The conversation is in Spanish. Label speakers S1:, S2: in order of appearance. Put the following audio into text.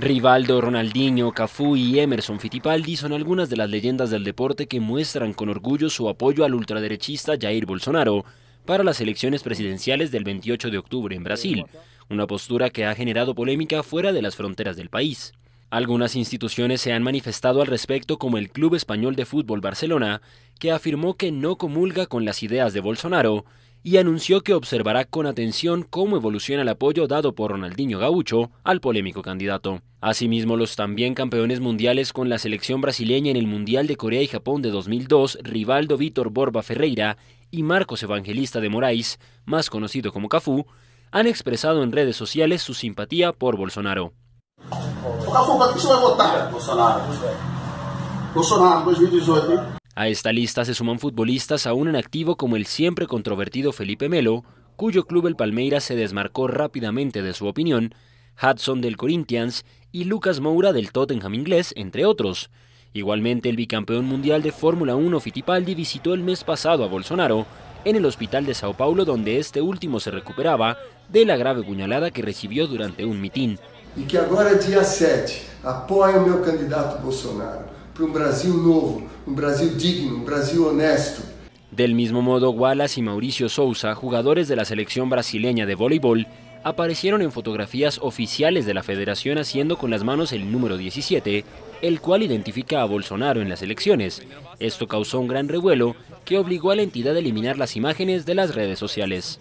S1: Rivaldo, Ronaldinho, Cafú y Emerson Fittipaldi son algunas de las leyendas del deporte que muestran con orgullo su apoyo al ultraderechista Jair Bolsonaro para las elecciones presidenciales del 28 de octubre en Brasil, una postura que ha generado polémica fuera de las fronteras del país. Algunas instituciones se han manifestado al respecto como el Club Español de Fútbol Barcelona, que afirmó que no comulga con las ideas de Bolsonaro y anunció que observará con atención cómo evoluciona el apoyo dado por Ronaldinho Gaucho al polémico candidato. Asimismo, los también campeones mundiales con la selección brasileña en el Mundial de Corea y Japón de 2002, Rivaldo Vítor Borba Ferreira y Marcos Evangelista de Moraes, más conocido como Cafú, han expresado en redes sociales su simpatía por Bolsonaro. A esta lista se suman futbolistas aún en activo como el siempre controvertido Felipe Melo, cuyo club el Palmeiras se desmarcó rápidamente de su opinión, Hudson del Corinthians y Lucas Moura del Tottenham inglés, entre otros. Igualmente, el bicampeón mundial de Fórmula 1 Fittipaldi visitó el mes pasado a Bolsonaro en el hospital de Sao Paulo donde este último se recuperaba de la grave puñalada que recibió durante un mitin.
S2: Y que candidato Bolsonaro un Brasil nuevo, un Brasil digno, un Brasil
S1: honesto. Del mismo modo, Wallace y Mauricio Souza, jugadores de la selección brasileña de voleibol, aparecieron en fotografías oficiales de la federación haciendo con las manos el número 17, el cual identifica a Bolsonaro en las elecciones. Esto causó un gran revuelo que obligó a la entidad a eliminar las imágenes de las redes sociales.